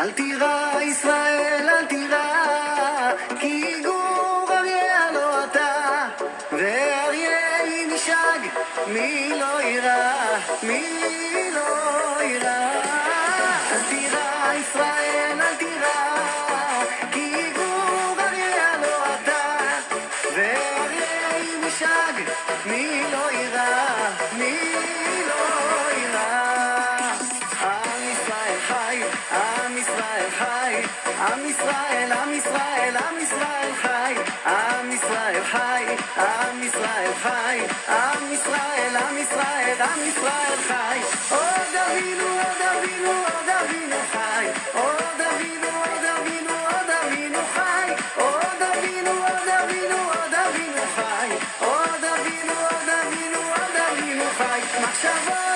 אל תירא ישראל, אל תירא עם ישראל, עם ישראל, עם ישראל חי, עם ישראל חי, עם ישראל חי, עם ישראל, עם ישראל, עם ישראל חי, עוד אבינו, עוד אבינו, עוד אבינו חי, עוד אבינו, עוד אבינו, עוד אבינו חי, עוד אבינו, עוד אבינו, עוד אבינו חי, עוד אבינו, עוד אבינו, עוד אבינו חי, מחשבות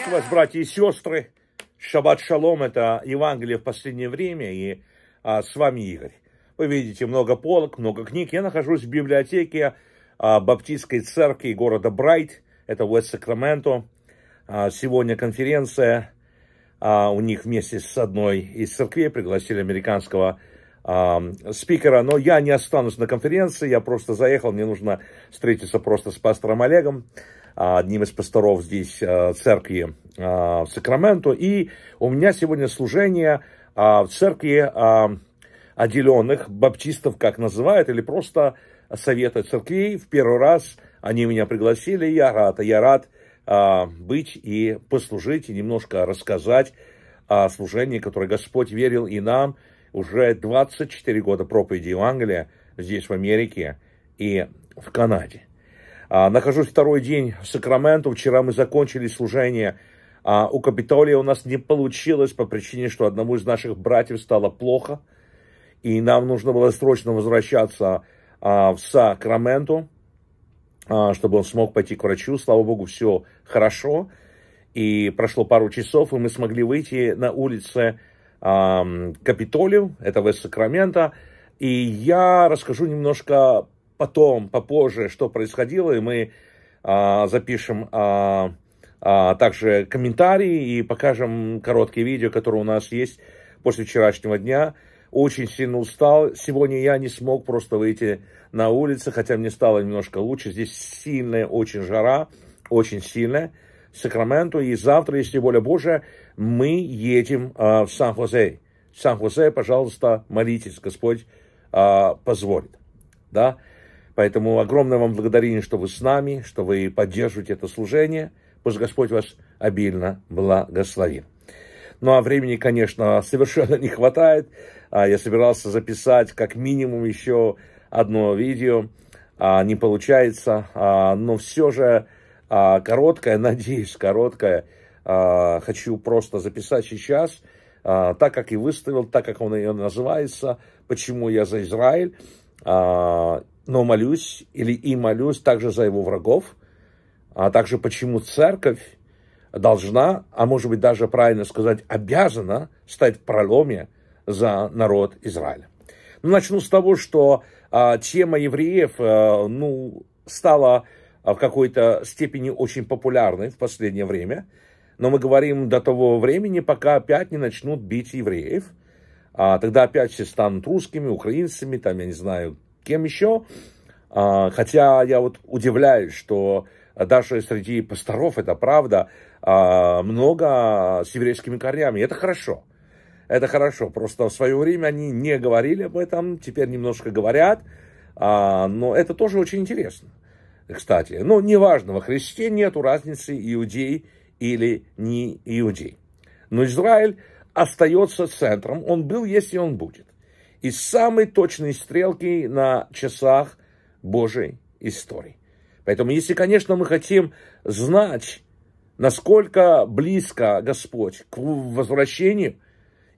Приветствую вас, братья и сестры. Шаббат шалом – это Евангелие в последнее время, и а, с вами Игорь. Вы видите много полок, много книг. Я нахожусь в библиотеке а, Баптистской церкви города Брайт, это Уэст-Сакраменто. А, сегодня конференция, а, у них вместе с одной из церквей пригласили американского а, спикера, но я не останусь на конференции, я просто заехал, мне нужно встретиться просто с пастором Олегом. А, одним из пасторов здесь а, церкви в а, Сакраменто. И у меня сегодня служение в церкви отделенных, баптистов, как называют, или просто совета церквей. В первый раз они меня пригласили, я рад. Я рад быть и послужить, и немножко рассказать о служении, которое Господь верил и нам. Уже 24 года проповеди Евангелия здесь, в Америке и в Канаде. А, нахожусь второй день в Сакраменто. Вчера мы закончили служение а, у Капитолия. У нас не получилось по причине, что одному из наших братьев стало плохо. И нам нужно было срочно возвращаться а, в Сакраменто, чтобы он смог пойти к врачу. Слава богу, все хорошо. И прошло пару часов, и мы смогли выйти на улице Капитолию, это из Сакраменто, И я расскажу немножко потом, попозже, что происходило, и мы а, запишем а, а, также комментарии и покажем короткие видео, которые у нас есть после вчерашнего дня. Очень сильно устал. Сегодня я не смог просто выйти на улицу, хотя мне стало немножко лучше. Здесь сильная очень жара, очень сильная. Сакраменто. И завтра, если воля Божия, мы едем а, в Сан-Хосе. Сан-Хосе, пожалуйста, молитесь, Господь а, позволит. Да? Поэтому огромное вам благодарение, что вы с нами, что вы поддерживаете это служение. Пусть Господь вас обильно благословит. Ну, а времени, конечно, совершенно не хватает. А я собирался записать как минимум еще одно видео. А, не получается, а, но все же короткое, надеюсь, короткое. Хочу просто записать сейчас, так как и выставил, так как он ее называется, почему я за Израиль но молюсь или и молюсь также за его врагов, а также почему церковь должна, а может быть даже правильно сказать, обязана стать в проломе за народ Израиля. Ну, начну с того, что а, тема евреев, а, ну, стала а, в какой-то степени очень популярной в последнее время, но мы говорим до того времени, пока опять не начнут бить евреев, а, тогда опять все станут русскими, украинцами, там, я не знаю, кем еще. А, хотя я вот удивляюсь, что даже среди пасторов, это правда, а, много с еврейскими корнями. Это хорошо. Это хорошо. Просто в свое время они не говорили об этом, теперь немножко говорят. А, но это тоже очень интересно, кстати. Ну, неважно, во Христе нету разницы иудей или не иудей. Но Израиль остается центром. Он был, если он будет. И самой точной стрелки на часах Божьей истории. Поэтому, если, конечно, мы хотим знать, насколько близко Господь к возвращению,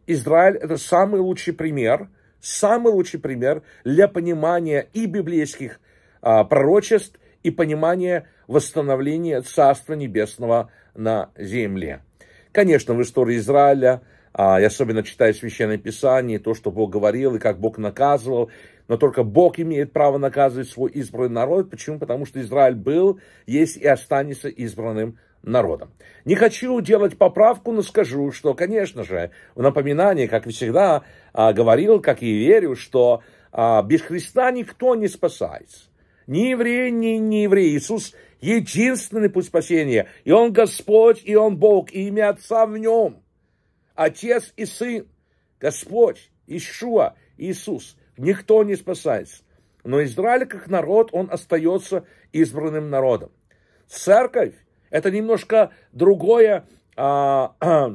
Израиль – это самый лучший пример, самый лучший пример для понимания и библейских а, пророчеств, и понимания восстановления Царства Небесного на земле. Конечно, в истории Израиля а, и особенно читая Священное Писание, то, что Бог говорил и как Бог наказывал. Но только Бог имеет право наказывать свой избранный народ. Почему? Потому что Израиль был, есть и останется избранным народом. Не хочу делать поправку, но скажу, что, конечно же, в напоминании, как всегда а, говорил, как и верю, что а, без Христа никто не спасается. Ни евреи, ни не евреи. Иисус единственный путь спасения. И Он Господь, и Он Бог, и имя Отца в Нем. Отец и Сын, Господь, Ишуа, Иисус. Никто не спасается. Но Израиль как народ, он остается избранным народом. Церковь – это немножко другое а, а,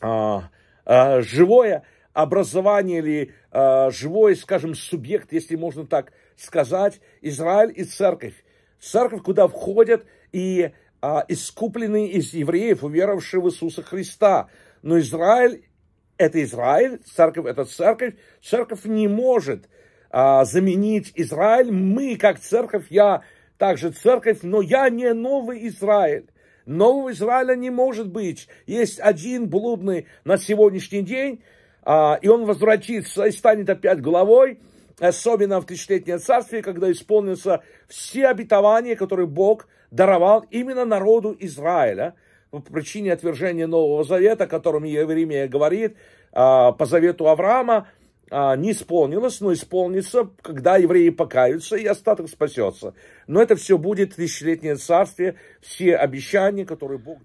а, а, живое образование или а, живой, скажем, субъект, если можно так сказать, Израиль и церковь. Церковь, куда входят и а, искупленные из евреев, уверовавшие в Иисуса Христа – но Израиль – это Израиль, церковь – это церковь. Церковь не может а, заменить Израиль. Мы, как церковь, я также церковь, но я не новый Израиль. Нового Израиля не может быть. Есть один блудный на сегодняшний день, а, и он возвратится и станет опять главой, особенно в тысячелетнее царствие, когда исполнятся все обетования, которые Бог даровал именно народу Израиля по причине отвержения Нового Завета, о котором Евремия говорит, а, по завету Авраама, а, не исполнилось, но исполнится, когда евреи покаются и остаток спасется. Но это все будет тысячелетнее царствие, все обещания, которые Бог...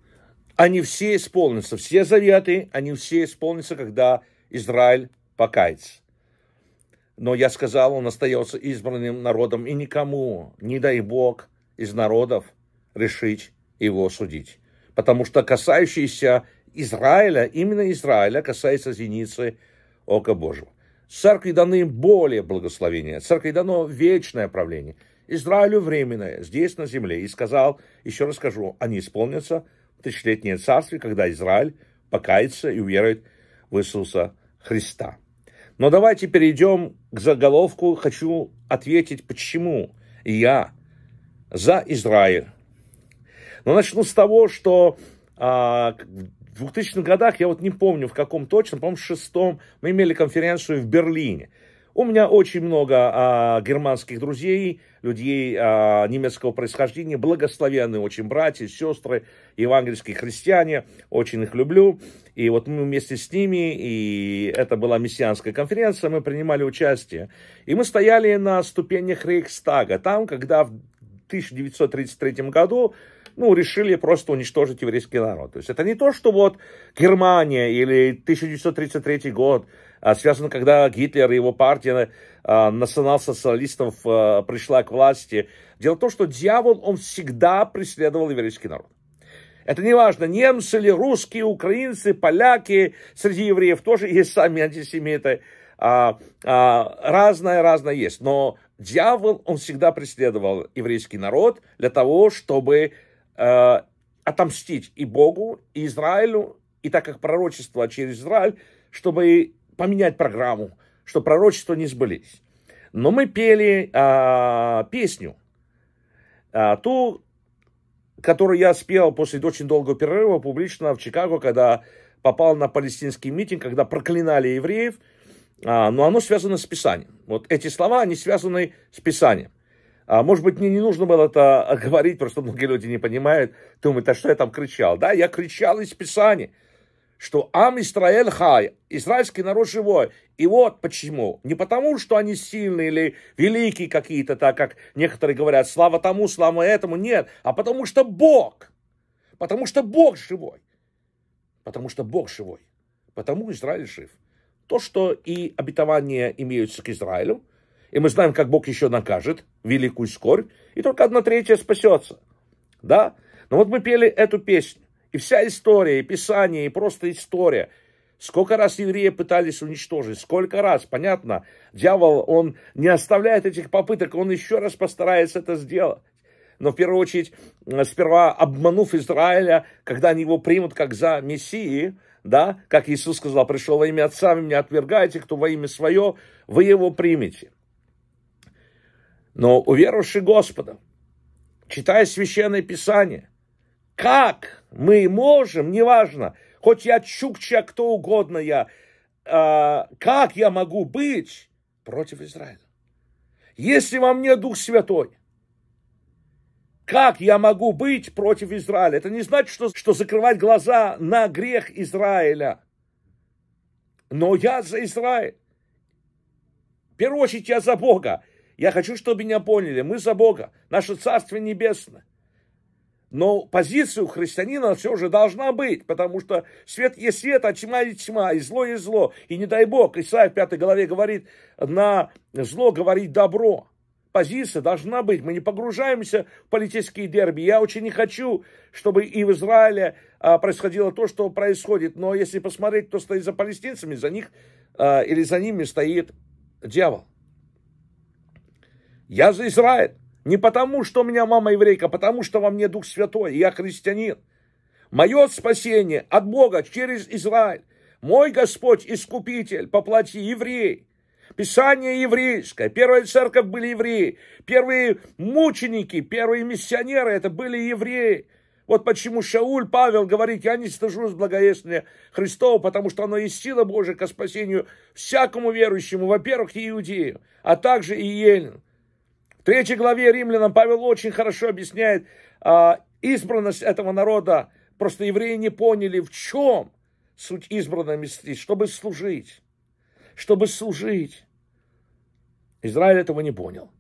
Они все исполнятся, все заветы, они все исполнятся, когда Израиль покается. Но я сказал, он остается избранным народом, и никому, не дай Бог, из народов решить его судить потому что касающиеся Израиля, именно Израиля, касается зеницы ока Божьего. Церкви даны более благословения, церкви дано вечное правление, Израилю временное, здесь на земле. И сказал, еще раз скажу, они исполнятся в тысячелетнее царстве, когда Израиль покается и уверует в Иисуса Христа. Но давайте перейдем к заголовку. Хочу ответить, почему я за Израиль но начну с того, что а, в 2000-х годах, я вот не помню в каком точно, по-моему, в шестом, мы имели конференцию в Берлине. У меня очень много а, германских друзей, людей а, немецкого происхождения, благословенные очень братья, сестры, евангельские христиане, очень их люблю. И вот мы вместе с ними, и это была мессианская конференция, мы принимали участие. И мы стояли на ступенях Рейхстага, там, когда в 1933 году ну, решили просто уничтожить еврейский народ. То есть это не то, что вот Германия или 1933 год, а связано, когда Гитлер и его партия а, национал-социалистов а, пришла к власти. Дело в том, что дьявол, он всегда преследовал еврейский народ. Это не важно, немцы или русские, украинцы, поляки, среди евреев тоже есть сами антисемиты. А, а, разное, разное есть. Но дьявол, он всегда преследовал еврейский народ для того, чтобы Э, отомстить и Богу, и Израилю, и так как пророчество через Израиль, чтобы поменять программу, чтобы пророчества не сбылись. Но мы пели э, песню, э, ту, которую я спел после очень долгого перерыва публично в Чикаго, когда попал на палестинский митинг, когда проклинали евреев, э, но оно связано с Писанием. Вот эти слова, они связаны с Писанием. А, может быть, мне не нужно было это говорить, просто многие люди не понимают, думают, а что я там кричал? Да, я кричал из Писания, что Ам Исраэль хай, израильский народ живой. И вот почему. Не потому, что они сильные или великие какие-то, так как некоторые говорят, слава тому, слава этому, нет, а потому что Бог. Потому что Бог живой. Потому что Бог живой. Потому Израиль жив. То, что и обетования имеются к Израилю – и мы знаем, как Бог еще накажет великую скорбь, и только одна третья спасется. Да? Но вот мы пели эту песню. И вся история, и Писание, и просто история. Сколько раз евреи пытались уничтожить, сколько раз, понятно, дьявол, он не оставляет этих попыток, он еще раз постарается это сделать. Но в первую очередь, э, сперва обманув Израиля, когда они его примут как за Мессии, да, как Иисус сказал, пришел во имя Отца, вы меня отвергаете, кто во имя свое, вы его примете но уверовавший Господа, читая Священное Писание, как мы можем, неважно, хоть я чукча, кто угодно я, а, как я могу быть против Израиля? Если во мне Дух Святой, как я могу быть против Израиля? Это не значит, что, что закрывать глаза на грех Израиля. Но я за Израиль. В первую очередь я за Бога. Я хочу, чтобы меня поняли. Мы за Бога. Наше Царство Небесное. Но позиция у христианина все же должна быть, потому что свет есть свет, а тьма есть тьма, и зло есть зло. И не дай Бог, Исаия в пятой главе говорит, на зло говорить добро. Позиция должна быть. Мы не погружаемся в политические дерби. Я очень не хочу, чтобы и в Израиле а, происходило то, что происходит. Но если посмотреть, кто стоит за палестинцами, за них а, или за ними стоит дьявол. Я за Израиль. Не потому, что у меня мама еврейка, а потому что во мне Дух Святой, и я христианин. Мое спасение от Бога через Израиль. Мой Господь Искупитель по плоти еврей. Писание еврейское. Первая церковь были евреи. Первые мученики, первые миссионеры это были евреи. Вот почему Шауль, Павел говорит, я не стыжусь благовестия Христова, потому что оно есть сила Божия ко спасению всякому верующему, во-первых, и иудею, а также и елену третьей главе римлянам Павел очень хорошо объясняет а, избранность этого народа. Просто евреи не поняли, в чем суть избранности, чтобы служить. Чтобы служить. Израиль этого не понял.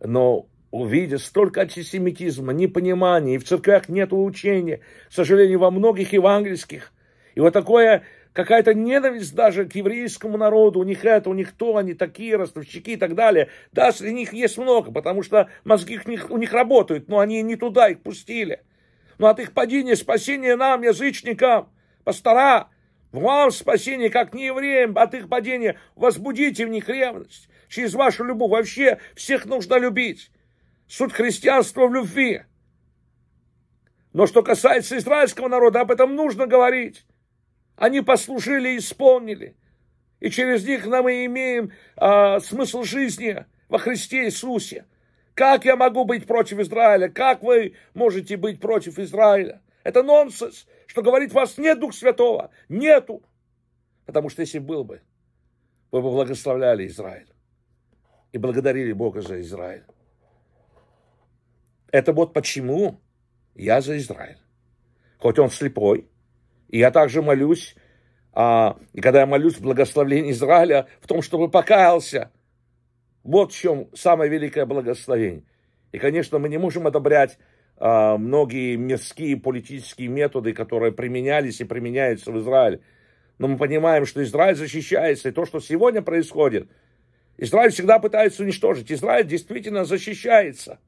Но увидя столько антисемитизма, непонимания, и в церквях нет учения, к сожалению, во многих евангельских, и вот такое какая-то ненависть даже к еврейскому народу, у них это, у них то, они такие, ростовщики и так далее. Да, среди них есть много, потому что мозги у них, у них работают, но они не туда их пустили. Но от их падения спасение нам, язычникам, пастора, вам спасение, как не евреям, от их падения возбудите в них ревность. Через вашу любовь вообще всех нужно любить. Суд христианства в любви. Но что касается израильского народа, об этом нужно говорить. Они послужили и исполнили. И через них нам и имеем а, смысл жизни во Христе Иисусе. Как я могу быть против Израиля? Как вы можете быть против Израиля? Это нонсенс, что говорит вас нет Дух Святого. Нету. Потому что если был бы, вы бы благословляли Израиль. И благодарили Бога за Израиль. Это вот почему я за Израиль. Хоть он слепой, и я также молюсь, а, и когда я молюсь благословение Израиля, в том, чтобы покаялся. Вот в чем самое великое благословение. И, конечно, мы не можем одобрять а, многие мирские политические методы, которые применялись и применяются в Израиле. Но мы понимаем, что Израиль защищается, и то, что сегодня происходит, Израиль всегда пытается уничтожить. Израиль действительно защищается.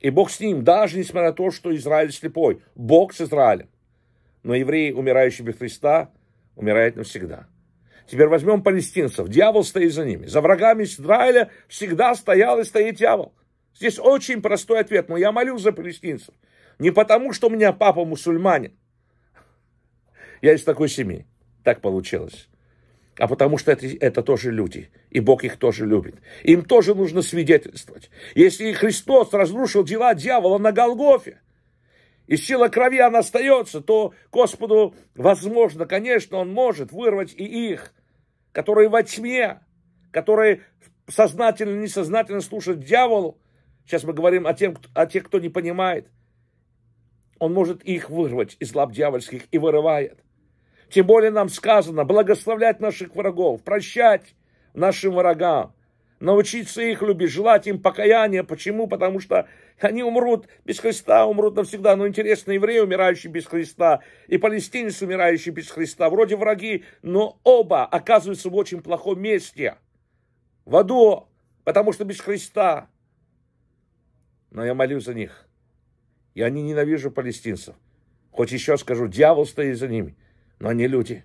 И Бог с ним, даже несмотря на то, что Израиль слепой. Бог с Израилем но евреи, умирающие без Христа, умирают навсегда. Теперь возьмем палестинцев. Дьявол стоит за ними. За врагами Израиля всегда стоял и стоит дьявол. Здесь очень простой ответ. Но я молю за палестинцев. Не потому, что у меня папа мусульманин. Я из такой семьи. Так получилось. А потому что это, это тоже люди. И Бог их тоже любит. Им тоже нужно свидетельствовать. Если Христос разрушил дела дьявола на Голгофе, и сила крови, она остается, то Господу, возможно, конечно, Он может вырвать и их, которые во тьме, которые сознательно, несознательно слушают дьяволу. Сейчас мы говорим о, тем, о тех, кто не понимает. Он может их вырвать из лап дьявольских и вырывает. Тем более нам сказано благословлять наших врагов, прощать нашим врагам научиться их любить, желать им покаяния. Почему? Потому что они умрут без Христа, умрут навсегда. Но интересно, евреи, умирающие без Христа, и палестинец, умирающий без Христа, вроде враги, но оба оказываются в очень плохом месте. В аду, потому что без Христа. Но я молю за них. Я не ненавижу палестинцев. Хоть еще скажу, дьявол стоит за ними, но они люди.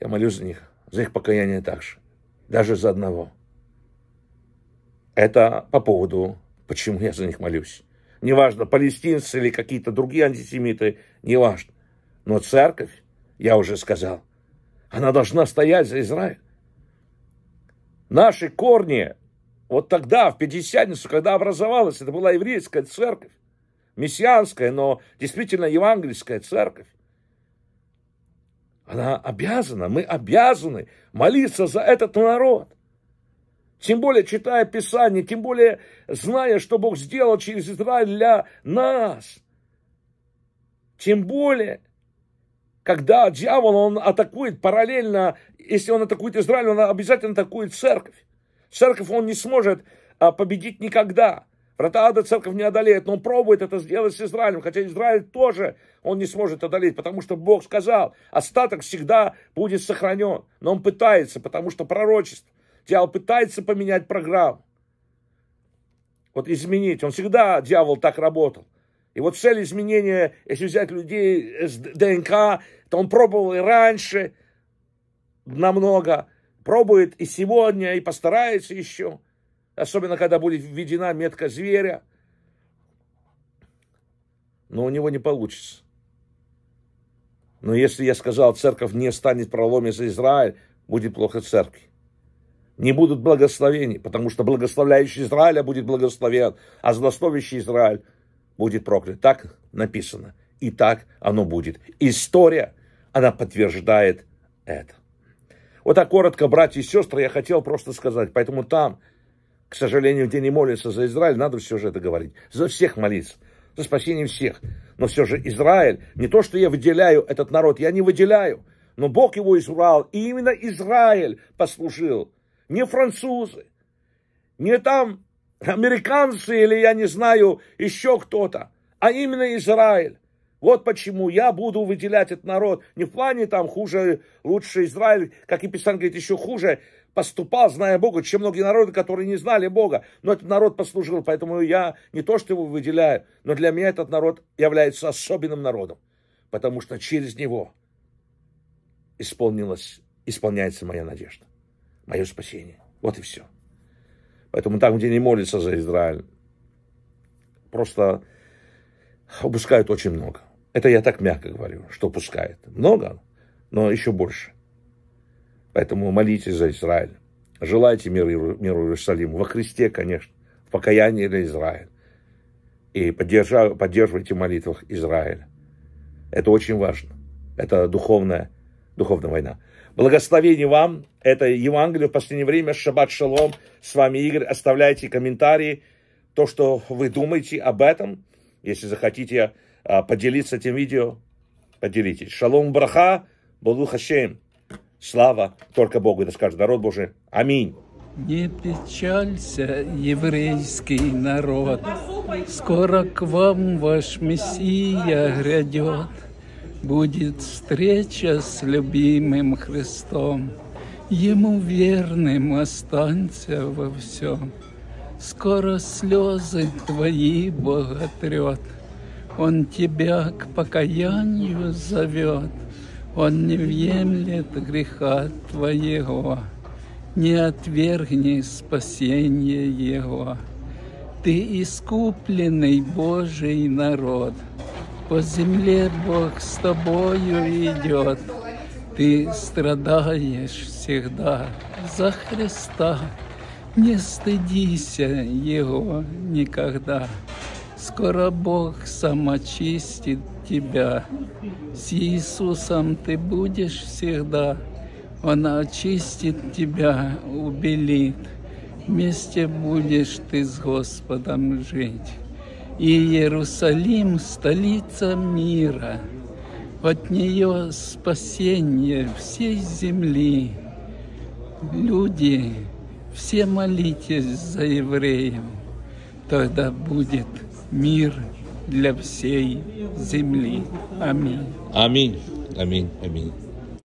Я молюсь за них, за их покаяние также даже за одного. Это по поводу, почему я за них молюсь. Неважно, палестинцы или какие-то другие антисемиты, неважно. Но церковь, я уже сказал, она должна стоять за Израиль. Наши корни, вот тогда, в Пятидесятницу, когда образовалась, это была еврейская церковь, мессианская, но действительно евангельская церковь. Она обязана, мы обязаны молиться за этот народ. Тем более, читая Писание, тем более, зная, что Бог сделал через Израиль для нас. Тем более, когда дьявол, он атакует параллельно, если он атакует Израиль, он обязательно атакует церковь. Церковь он не сможет а, победить никогда. Врата ада церковь не одолеет, но он пробует это сделать с Израилем, хотя Израиль тоже он не сможет одолеть, потому что Бог сказал, остаток всегда будет сохранен, но он пытается, потому что пророчество, дьявол пытается поменять программу, вот изменить, он всегда, дьявол, так работал. И вот цель изменения, если взять людей с ДНК, то он пробовал и раньше намного, пробует и сегодня, и постарается еще – Особенно, когда будет введена метка зверя. Но у него не получится. Но если я сказал, церковь не станет проломе за Израиль, будет плохо церкви. Не будут благословений, потому что благословляющий Израиля будет благословен, а злословящий Израиль будет проклят. Так написано. И так оно будет. История, она подтверждает это. Вот так коротко, братья и сестры, я хотел просто сказать. Поэтому там, к сожалению, те не молятся за Израиль, надо все же это говорить. За всех молиться, за спасение всех. Но все же Израиль, не то, что я выделяю этот народ, я не выделяю. Но Бог его избрал, и именно Израиль послужил. Не французы, не там американцы или, я не знаю, еще кто-то, а именно Израиль. Вот почему я буду выделять этот народ. Не в плане там хуже, лучше Израиль, как и Писание говорит, еще хуже поступал, зная Бога, чем многие народы, которые не знали Бога. Но этот народ послужил, поэтому я не то, что его выделяю, но для меня этот народ является особенным народом, потому что через него исполнилась, исполняется моя надежда, мое спасение. Вот и все. Поэтому там, где не молится за Израиль, просто упускают очень много. Это я так мягко говорю, что упускает. Много, но еще больше. Поэтому молитесь за Израиль. Желайте миру, миру Иерусалиму. Во Христе, конечно. В покаянии для Израиля. И поддерживайте в молитвах Израиля. Это очень важно. Это духовная, духовная война. Благословение вам. Это Евангелие в последнее время. Шаббат шалом. С вами Игорь. Оставляйте комментарии. То, что вы думаете об этом. Если захотите а, поделиться этим видео, поделитесь. Шалом браха. Балу хашем. Слава только Богу, это скажет народ Божий. Аминь. Не печалься, еврейский народ, Скоро к вам ваш Мессия грядет, Будет встреча с любимым Христом, Ему верным останься во всем. Скоро слезы твои Бог отрет, Он тебя к покаянию зовет — он не въемлет греха твоего, не отвергни спасение его. Ты искупленный Божий народ, по земле Бог с тобою идет. Ты страдаешь всегда за Христа, не стыдися Его никогда. Скоро Бог сам очистит тебя. С Иисусом ты будешь всегда. Он очистит тебя, убелит. Вместе будешь ты с Господом жить. И Иерусалим – столица мира. От нее спасение всей земли. Люди, все молитесь за евреев, тогда будет – мир для всей земли. Аминь. Аминь. Аминь. Аминь.